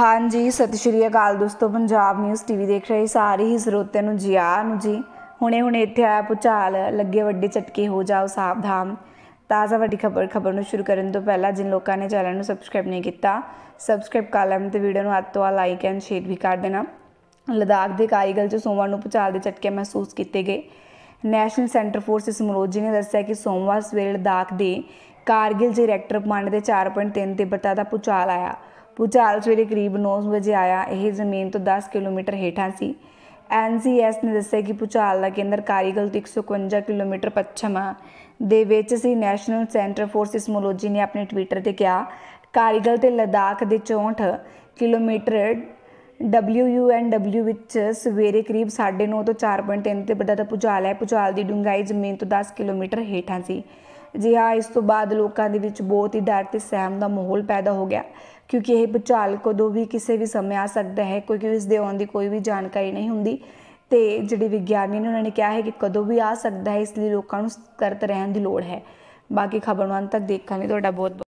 ਹਾਂਜੀ ਸਤਿ ਸ਼੍ਰੀ ਅਕਾਲ ਦੋਸਤੋ ਪੰਜਾਬ ਨਿਊਜ਼ ਟੀਵੀ ਦੇਖ ਰਹੇ ਸਾਰੇ ਹੀ ਸਰੋਤਿਆਂ ਨੂੰ ਜੀ ਆ ਨੂੰ ਜੀ ਹੁਣੇ ਹੁਣੇ ਇੱਥੇ ਆਇਆ ਪੁਚਾਲ ਲੱਗੇ ਵੱਡੇ ਝਟਕੇ ਹੋ ਜਾਓ ਸਾਵਧਾਨ ਤਾਜ਼ਾ ਵੱਡੀ ਖਬਰ ਖਬਰ ਨੂੰ ਸ਼ੁਰੂ ਕਰਨ ਤੋਂ ਪਹਿਲਾਂ ਜਿਨ ਲੋਕਾਂ ਨੇ ਚੈਨਲ ਨੂੰ ਸਬਸਕ੍ਰਾਈਬ ਨਹੀਂ ਕੀਤਾ ਸਬਸਕ੍ਰਾਈਬ ਕਰ ਲੈਣ ਤੇ ਵੀਡੀਓ ਨੂੰ ਹੱਥ ਤੋਂ ਲਾਈਕ ਐਂਡ ਸ਼ੇਅਰ ਵੀ ਕਰ ਦੇਣਾ ਲਦਾਖ ਦੇ ਕਾਈਗਲ 'ਚ ਸੋਮਵਾਰ ਨੂੰ ਪੁਚਾਲ ਦੇ ਝਟਕੇ ਮਹਿਸੂਸ ਕੀਤੇ ਗਏ ਨੈਸ਼ਨਲ ਸੈਂਟਰ ਫੋਰਸਿਸ ਮਰੋਜੀ ਨੇ ਦੱਸਿਆ ਕਿ ਸੋਮਵਾਰ ਸਵੇਰ ਲਦਾਖ ਦੇ ਕਾਰਗਿਲ ਜੀ ਰੈਕਟਰ ਕਮਾਂਡ ਦੇ 4.3 ਤੀਬਰਤਾ ਦਾ ਪੁਚਾਲ ਆਇਆ ਪੁਚਾਲ ਸਵੇਰੇ ਕਰੀਬ 9 ਵਜੇ ਆਇਆ ਇਹ ਜ਼ਮੀਨ ਤੋਂ 10 ਕਿਲੋਮੀਟਰ ਹੇਠਾਂ ਸੀ ਐਨਸੀਐਸ ਨੇ ਦੱਸਿਆ ਕਿ ਪੁਚਾਲ ਦਾ ਕੇਂਦਰ ਕਾਰੀਗਲ ਤੋਂ 151 ਕਿਲੋਮੀਟਰ ਪੱਛਮ ਦੇ ਵਿੱਚ ਸੀ ਨੈਸ਼ਨਲ ਸੈਂਟਰ ਫੋਰ ਸਿਸਮੋਲੋਜੀ ਨੇ ਆਪਣੇ ਟਵਿੱਟਰ ਤੇ ਕਿਹਾ ਕਾਰੀਗਲ ਤੇ ਲਦਾਖ ਦੇ 64 ਕਿਲੋਮੀਟਰ WUNW ਵਿੱਚ ਸਵੇਰੇ ਕਰੀਬ 9:30 ਤੋਂ 4.3 ਤੇ ਬੜਾ ਦਾ ਪੁਚਾਲ ਹੈ ਪੁਚਾਲ ਦੀ ਡੂੰਘਾਈ ਜ਼ਮੀਨ ਤੋਂ 10 ਕਿਲੋਮੀਟਰ ਹੇਠਾਂ ਸੀ ਜੀ ਹਾਂ ਇਸ ਤੋਂ ਬਾਅਦ ਲੋਕਾਂ ਦੇ ਵਿੱਚ ਬਹੁਤ ਹੀ ਡਰ ਤੇ ਸਹਿਮ ਦਾ ਮਾਹੌਲ ਪੈਦਾ ਹੋ ਗਿਆ ਕਿਉਂਕਿ ਇਹ ਭਚਾਲ ਕਦੋਂ ਵੀ ਕਿਸੇ ਵੀ ਸਮੇਂ ਆ ਸਕਦਾ ਹੈ ਕਿਉਂਕਿ ਇਸ ਦੇ ਆਉਣ ਦੀ ਕੋਈ ਵੀ ਜਾਣਕਾਰੀ ਨਹੀਂ ਹੁੰਦੀ ਤੇ ਜਿਹੜੇ ਵਿਗਿਆਨੀ ਨੇ ਉਹਨਾਂ ਨੇ ਕਿਹਾ ਹੈ ਕਿ ਕਦੋਂ ਵੀ ਆ ਸਕਦਾ ਹੈ ਇਸ ਲਈ ਲੋਕਾਂ ਨੂੰ ਸਤਰਤ ਰਹਿਣ ਦੀ ਲੋੜ ਹੈ ਬਾਕੀ ਖਬਰਵਾਨ ਤੱਕ ਦੇਖਾਂਗੇ ਤੁਹਾਡਾ ਬਹੁਤ